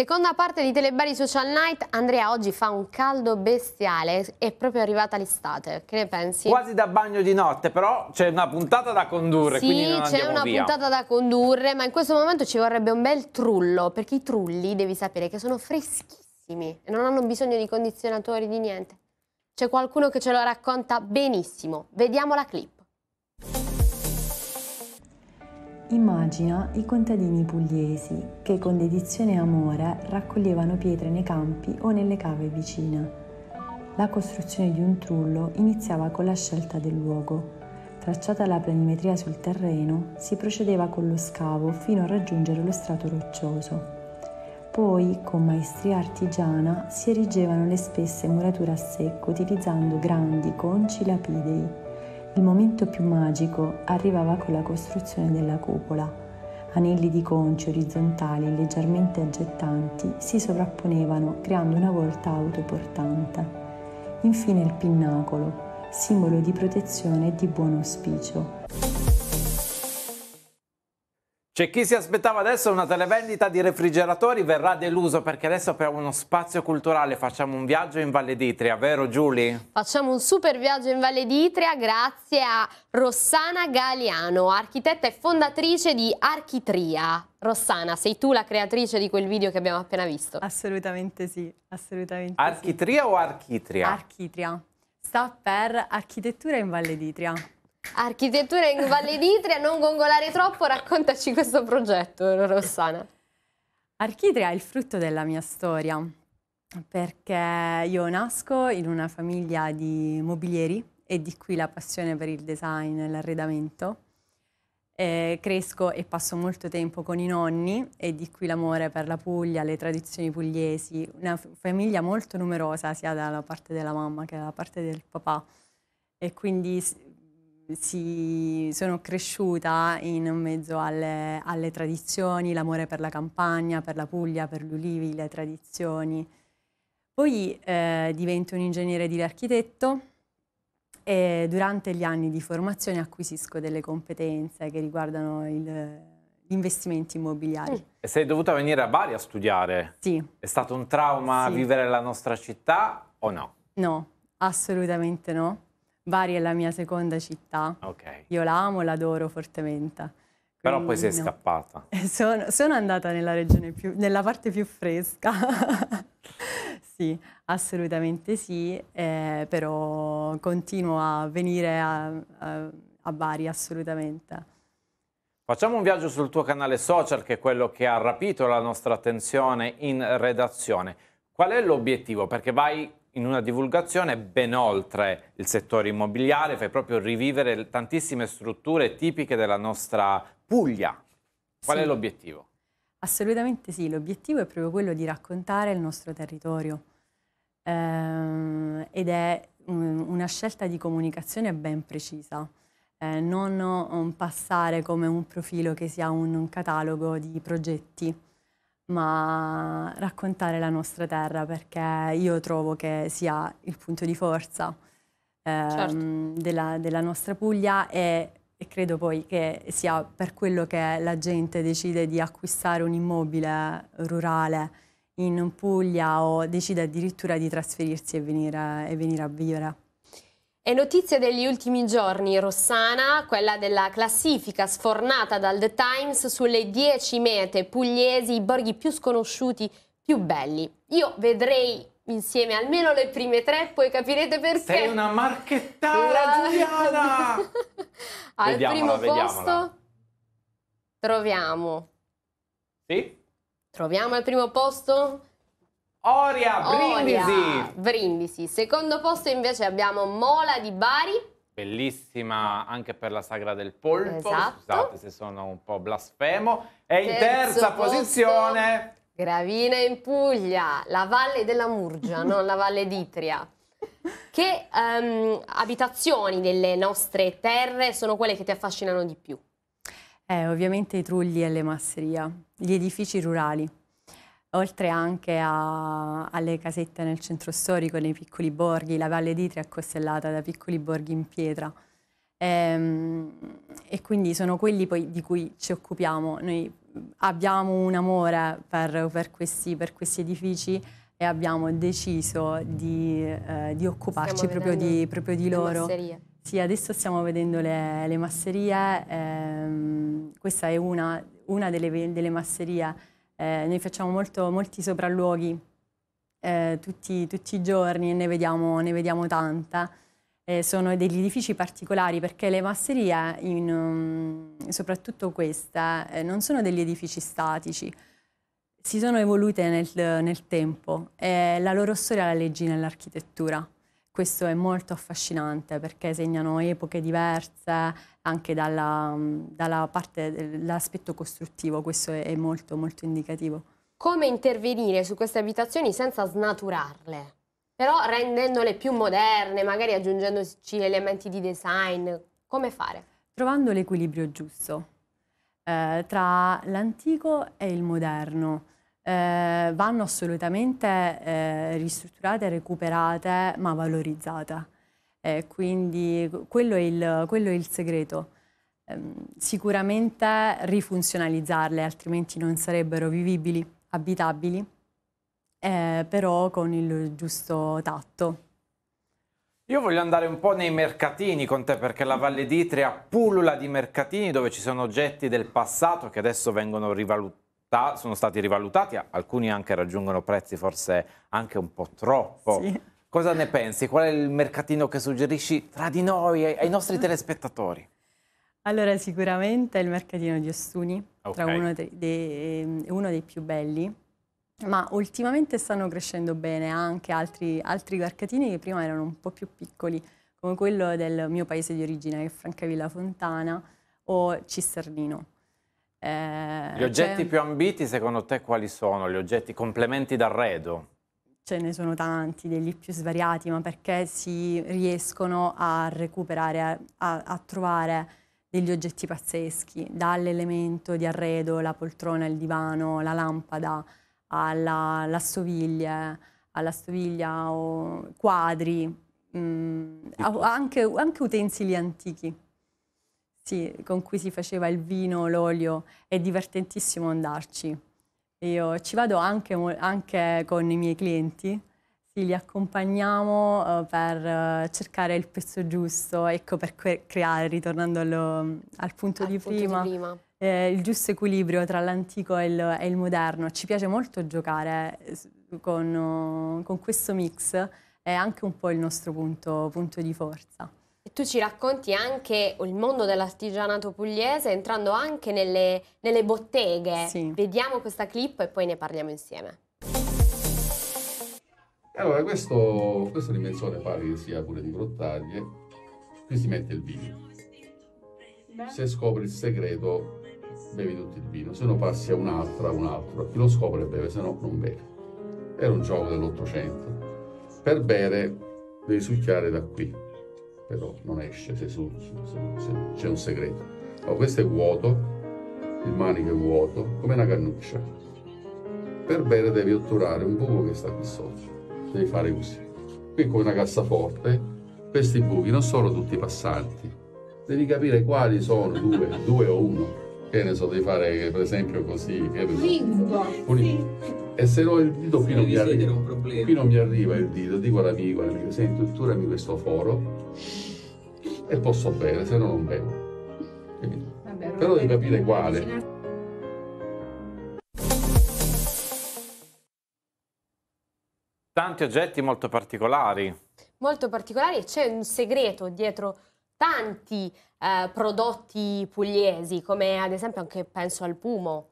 Seconda parte di Telebari Social Night, Andrea oggi fa un caldo bestiale, è proprio arrivata l'estate, che ne pensi? Quasi da bagno di notte, però c'è una puntata da condurre, sì, c'è una via. puntata da condurre, ma in questo momento ci vorrebbe un bel trullo, perché i trulli devi sapere che sono freschissimi e non hanno bisogno di condizionatori, di niente. C'è qualcuno che ce lo racconta benissimo, vediamo la clip. Immagina i contadini pugliesi che con dedizione e amore raccoglievano pietre nei campi o nelle cave vicine. La costruzione di un trullo iniziava con la scelta del luogo. Tracciata la planimetria sul terreno, si procedeva con lo scavo fino a raggiungere lo strato roccioso. Poi, con maestria artigiana, si erigevano le spesse murature a secco utilizzando grandi conci lapidei il momento più magico arrivava con la costruzione della cupola. Anelli di conci orizzontali leggermente aggettanti si sovrapponevano creando una volta autoportante. Infine il pinnacolo, simbolo di protezione e di buon auspicio. C'è chi si aspettava adesso una televendita di refrigeratori, verrà deluso perché adesso per uno spazio culturale facciamo un viaggio in Valle d'Itria, vero Giulie? Facciamo un super viaggio in Valle d'Itria grazie a Rossana Galiano, architetta e fondatrice di Architria. Rossana, sei tu la creatrice di quel video che abbiamo appena visto? Assolutamente sì, assolutamente Architria sì. o Architria? Architria, sta per architettura in Valle d'Itria. Architettura in Valle d'Itria, non gongolare troppo, raccontaci questo progetto, Rossana. Architria è il frutto della mia storia, perché io nasco in una famiglia di mobilieri e di qui la passione per il design e l'arredamento. Eh, cresco e passo molto tempo con i nonni e di qui l'amore per la Puglia, le tradizioni pugliesi, una famiglia molto numerosa sia dalla parte della mamma che dalla parte del papà e quindi si, sono cresciuta in mezzo alle, alle tradizioni, l'amore per la campagna, per la Puglia, per gli ulivi, le tradizioni. Poi eh, divento un ingegnere di architetto e durante gli anni di formazione acquisisco delle competenze che riguardano il investimenti immobiliari. Mm. E sei dovuta venire a Bari a studiare? Sì. È stato un trauma sì. vivere la nostra città o no? No, assolutamente no. Bari è la mia seconda città. Okay. Io l'amo, amo, l'adoro fortemente. Però poi sei no. scappata. Sono, sono, andata nella regione più, nella parte più fresca. sì, assolutamente sì, eh, però continuo a venire a, a, a Bari assolutamente. Facciamo un viaggio sul tuo canale social che è quello che ha rapito la nostra attenzione in redazione. Qual è l'obiettivo? Perché vai in una divulgazione ben oltre il settore immobiliare, fai proprio rivivere tantissime strutture tipiche della nostra Puglia. Qual sì. è l'obiettivo? Assolutamente sì, l'obiettivo è proprio quello di raccontare il nostro territorio ehm, ed è una scelta di comunicazione ben precisa. Eh, non passare come un profilo che sia un catalogo di progetti, ma raccontare la nostra terra perché io trovo che sia il punto di forza eh, certo. della, della, nostra Puglia e, e, credo poi che sia per quello che la gente decide di acquistare un immobile rurale in Puglia o decide addirittura di trasferirsi e venire, e venire a vivere. È notizia degli ultimi giorni, Rossana, quella della classifica sfornata dal The Times sulle 10 mete pugliesi, i borghi più sconosciuti, più belli. Io vedrei insieme almeno le prime tre, poi capirete perché. Sei una marchettara, La... Giuliana! Al vediamola, primo posto vediamola. troviamo... Sì? Troviamo al primo posto Oria Brindisi. Oria Brindisi. Secondo posto invece abbiamo Mola di Bari. Bellissima anche per la sagra del polpo. Esatto. Scusate se sono un po' blasfemo. E in terza posto, posizione. Gravina in Puglia, la valle della Murgia, non la valle d'Itria. Che um, abitazioni delle nostre terre sono quelle che ti affascinano di più? Eh, ovviamente i trulli e le masseria, gli edifici rurali oltre anche a, alle casette nel centro storico, nei piccoli borghi, la Valle d'Itria è costellata da piccoli borghi in pietra. E, ehm, e quindi sono quelli poi di cui ci occupiamo. Noi abbiamo un amore per, per, questi, per questi, edifici e abbiamo deciso di, eh, di occuparci proprio di, proprio di, loro. Masserie. Sì, adesso stiamo vedendo le, le masserie. Eh, questa è una, una delle, delle masserie eh, noi facciamo molto, molti sopralluoghi eh, tutti, tutti, i giorni e ne vediamo, ne vediamo tanta. Eh, sono degli edifici particolari perché le masserie, in, um, soprattutto queste, eh, non sono degli edifici statici, si sono evolute nel, nel tempo e la loro storia la leggi nell'architettura questo è molto affascinante perché segnano epoche diverse anche dalla, mm, dalla parte dell'aspetto costruttivo, questo è molto, molto indicativo. Come intervenire su queste abitazioni senza snaturarle? Però rendendole più moderne, magari aggiungendoci elementi di design, come fare? Trovando l'equilibrio giusto eh, tra l'antico e il moderno eh, vanno assolutamente eh, ristrutturate, recuperate, ma valorizzate. Eh, quindi quello è il, quello è il segreto. Ehm, sicuramente rifunzionalizzarle, altrimenti non sarebbero vivibili, abitabili, eh, però con il giusto tatto. Io voglio andare un po' nei mercatini con te perché la Valle d'Itria pullula di mercatini dove ci sono oggetti del passato che adesso vengono rivalutati realtà sono stati rivalutati, alcuni anche raggiungono prezzi forse anche un po' troppo. Sì. Cosa ne pensi? Qual è il mercatino che suggerisci tra di noi ai nostri mm. telespettatori? Allora, sicuramente il mercatino di Ostuni, okay. uno, dei, ehm, uno dei più belli, ma ultimamente stanno crescendo bene anche altri, altri, mercatini che prima erano un po' più piccoli, come quello del mio paese di origine, che è Francavilla Fontana o Cisternino. Eh, Gli oggetti più ambiti secondo te quali sono? Gli oggetti complementi d'arredo? Ce ne sono tanti, degli più svariati, ma perché si riescono a recuperare, a, a, trovare degli oggetti pazzeschi, dall'elemento di arredo, la poltrona, il divano, la lampada, alla, la stoviglia, alla stoviglia o quadri, mh, mm, anche, anche utensili antichi sì, con cui si faceva il vino, l'olio, è divertentissimo andarci. Io ci vado anche, anche con i miei clienti, sì, li accompagniamo eh, per eh, cercare il pezzo giusto, ecco per creare, ritornando allo, al punto, al di, punto prima, di prima, eh, il giusto equilibrio tra l'antico e, e il, moderno. Ci piace molto giocare eh, con, con questo mix, è anche un po' il nostro punto, punto di forza. Tu ci racconti anche il mondo dell'artigianato pugliese entrando anche nelle, nelle botteghe. Sì. Vediamo questa clip e poi ne parliamo insieme. Allora, questo, questa dimensione pare che sia pure di grottaglie. Qui si mette il vino. Se scopri il segreto, bevi tutto il vino. Se no passi a un'altra, a un altro. Chi lo scopre beve, se no non beve. Era un gioco dell'Ottocento. Per bere devi succhiare da qui però non esce se, su, se, se c'è un segreto. Allora, oh, questo è vuoto, il manico è vuoto, come una cannuccia. Per bere devi otturare un buco che sta qui sotto, devi fare così. Qui con una cassaforte, questi buchi non sono tutti passanti, devi capire quali sono due, due o uno. Che ne so, devi fare per esempio così. Che ne so. Un incubo. Sì. E se no il dito qui non, mi arriva, qui non mi arriva il dito, dico all'amico, all'amico, senti, turami questo foro e posso bere, se no non bevo. Quindi, Vabbè, però devi capire quale. Tanti oggetti molto particolari. Molto particolari e c'è un segreto dietro tanti eh, prodotti pugliesi, come ad esempio anche penso al Pumo.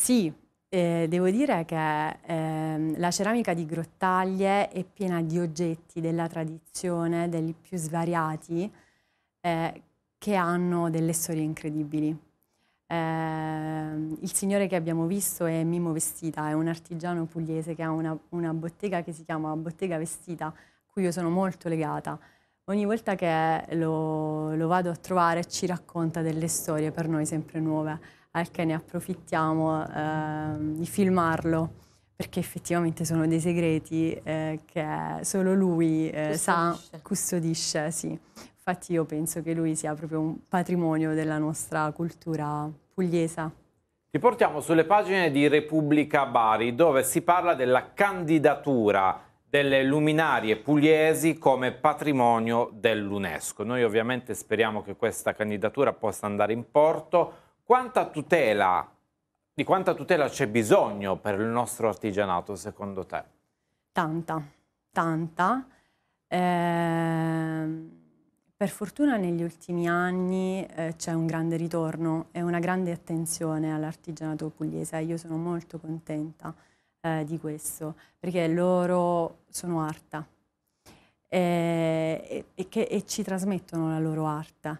Sì, eh, devo dire che ehm, la ceramica di Grottaglie è piena di oggetti della tradizione, degli più svariati, eh, che hanno delle storie incredibili. Eh, il signore che abbiamo visto è Mimo Vestita, è un artigiano pugliese che ha una, una bottega che si chiama Bottega Vestita, a cui io sono molto legata. Ogni volta che lo, lo vado a trovare ci racconta delle storie per noi sempre nuove al che ne approfittiamo eh, di filmarlo perché effettivamente sono dei segreti eh, che solo lui eh, custodisce. sa, custodisce, sì. Infatti io penso che lui sia proprio un patrimonio della nostra cultura pugliese. Ti portiamo sulle pagine di Repubblica Bari dove si parla della candidatura delle luminarie pugliesi come patrimonio dell'UNESCO. Noi ovviamente speriamo che questa candidatura possa andare in porto. Quanta tutela, di quanta tutela c'è bisogno per il nostro artigianato secondo te? Tanta, tanta. Eh, per fortuna negli ultimi anni eh, c'è un grande ritorno e una grande attenzione all'artigianato pugliese. Io sono molto contenta eh, di questo perché loro sono arta eh, e, e, che, e ci trasmettono la loro arta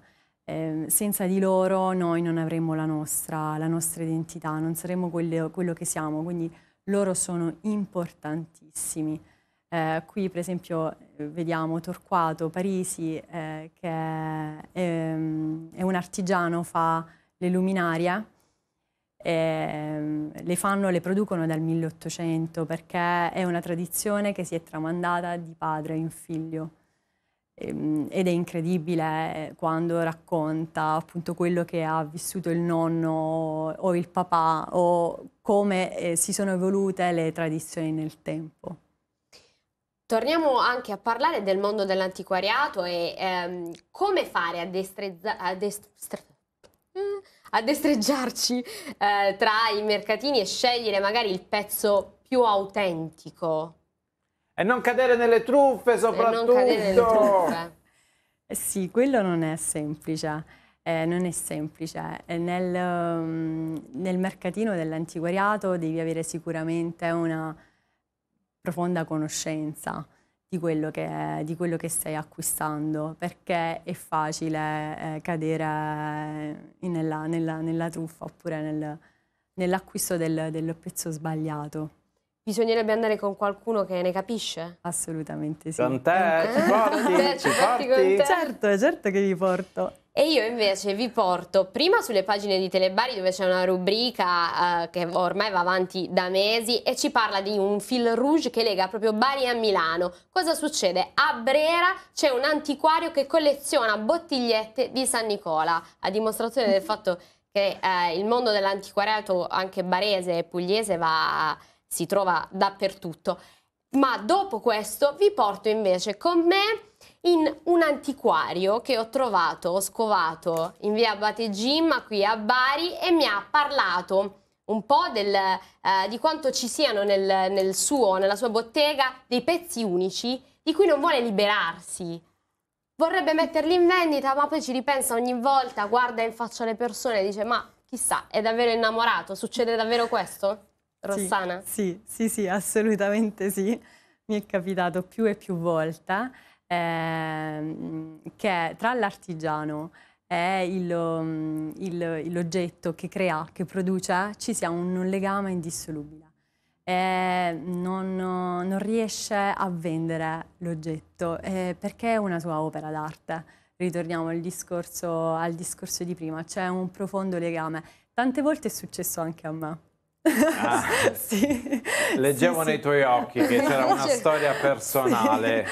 eh, senza di loro noi non avremmo la nostra, la nostra identità, non saremmo quello, quello, che siamo, quindi loro sono importantissimi. Eh, qui per esempio vediamo Torquato Parisi eh, che è, ehm, è, un artigiano, fa le luminarie, ehm, le fanno, le producono dal 1800 perché è una tradizione che si è tramandata di padre in figlio. Ehm, ed è incredibile eh, quando racconta appunto quello che ha vissuto il nonno o il papà o come eh, si sono evolute le tradizioni nel tempo. Torniamo anche a parlare del mondo dell'antiquariato e ehm, come fare a A destre eh, a destreggiarci eh, tra i mercatini e scegliere magari il pezzo più autentico e non cadere nelle truffe soprattutto. E nelle truffe. Eh sì, quello non è semplice. Eh, non è semplice. Eh, nel, um, nel mercatino dell'antiquariato devi avere sicuramente una profonda conoscenza di quello che, di quello che stai acquistando, perché è facile eh, cadere nella, nella, nella, truffa oppure nel, nell'acquisto del, del pezzo sbagliato. Bisognerebbe andare con qualcuno che ne capisce? Assolutamente sì. Con te? Ah. Ci porti? Certo, ci porti? Con te. Certo, certo che vi porto. E io invece vi porto prima sulle pagine di Telebari dove c'è una rubrica eh, che ormai va avanti da mesi e ci parla di un fil rouge che lega proprio Bari a Milano. Cosa succede? A Brera c'è un antiquario che colleziona bottigliette di San Nicola, a dimostrazione del fatto che eh, il mondo dell'antiquariato anche barese e pugliese va si trova dappertutto. Ma dopo questo vi porto invece con me in un antiquario che ho trovato, ho scovato in via Abate Gimma qui a Bari e mi ha parlato un po' del, eh, di quanto ci siano nel, nel suo, nella sua bottega dei pezzi unici di cui non vuole liberarsi. Vorrebbe metterli in vendita, ma poi ci ripensa ogni volta, guarda in faccia le persone e dice ma chissà, è davvero innamorato, succede davvero questo? Rossana? Sì, sì, sì, assolutamente sì. Mi è capitato più e più volte eh, che tra l'artigiano e il, mm, il, l'oggetto che crea, che produce, ci sia un, legame indissolubile. Non, non, riesce a vendere l'oggetto eh, perché è una sua opera d'arte. Ritorniamo al discorso, al discorso di prima, c'è un profondo legame. Tante volte è successo anche a me Ah, sì. Leggevo sì, nei tuoi occhi che c'era una cioè, storia personale.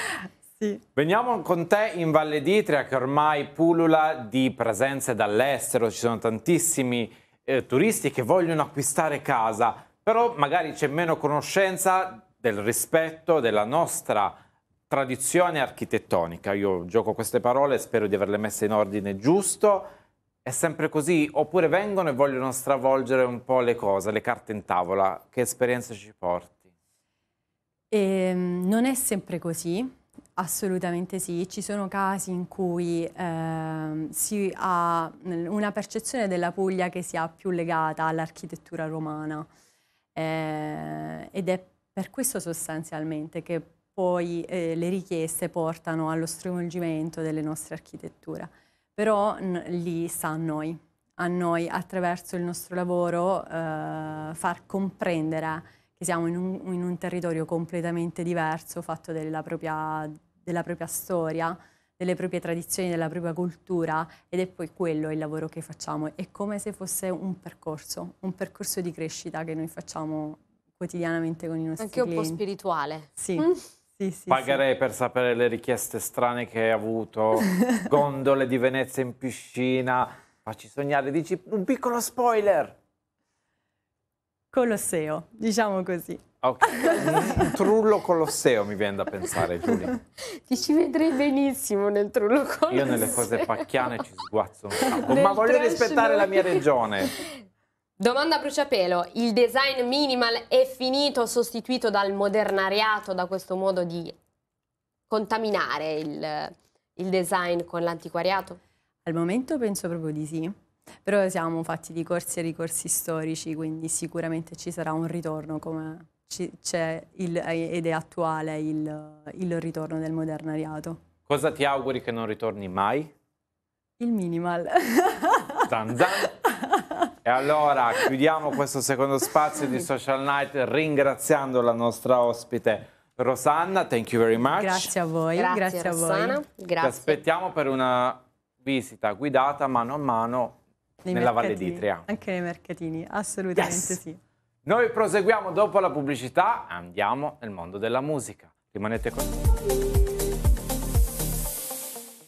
Sì. Veniamo con te in Valle d'Itria che ormai pulula di presenze dall'estero, ci sono tantissimi eh, turisti che vogliono acquistare casa, però magari c'è meno conoscenza del rispetto della nostra tradizione architettonica. Io gioco queste parole, spero di averle messe in ordine giusto è sempre così? Oppure vengono e vogliono stravolgere un po' le cose, le carte in tavola? Che esperienza ci porti? Eh, non è sempre così, assolutamente sì. Ci sono casi in cui eh, si ha una percezione della Puglia che sia più legata all'architettura romana eh, ed è per questo sostanzialmente che poi eh, le richieste portano allo stravolgimento delle nostre architetture però lì sta a noi, a noi attraverso il nostro lavoro eh, far comprendere che siamo in un, in un, territorio completamente diverso, fatto della propria, della propria storia, delle proprie tradizioni, della propria cultura ed è poi quello il lavoro che facciamo. È come se fosse un percorso, un percorso di crescita che noi facciamo quotidianamente con i nostri Anche clienti. Anche un po' spirituale. Sì. Mm. Sì, sì, Pagherei sì. per sapere le richieste strane che hai avuto, gondole di Venezia in piscina, facci sognare, dici un piccolo spoiler. Colosseo, diciamo così. Okay. Un trullo colosseo mi viene da pensare, Giulia. Ti ci vedrei benissimo nel trullo colosseo. Io nelle cose pacchiane ci sguazzo un sacco, ma voglio rispettare la mia regione. Domanda a bruciapelo, il design minimal è finito, sostituito dal modernariato, da questo modo di contaminare il, il design con l'antiquariato? Al momento penso proprio di sì, però siamo fatti di corsi e ricorsi storici, quindi sicuramente ci sarà un ritorno come c'è ed è attuale il, il ritorno del modernariato. Cosa ti auguri che non ritorni mai? Il minimal. Zan zan. E allora chiudiamo questo secondo spazio di Social Night ringraziando la nostra ospite. Rosanna, thank you very much. Grazie a voi, grazie, grazie a Rossana. voi. Grazie. Ti aspettiamo per una visita guidata mano a mano nei nella Valle d'Itria. Anche nei mercatini, assolutamente yes. sì. Noi proseguiamo dopo la pubblicità, andiamo nel mondo della musica. Rimanete con noi.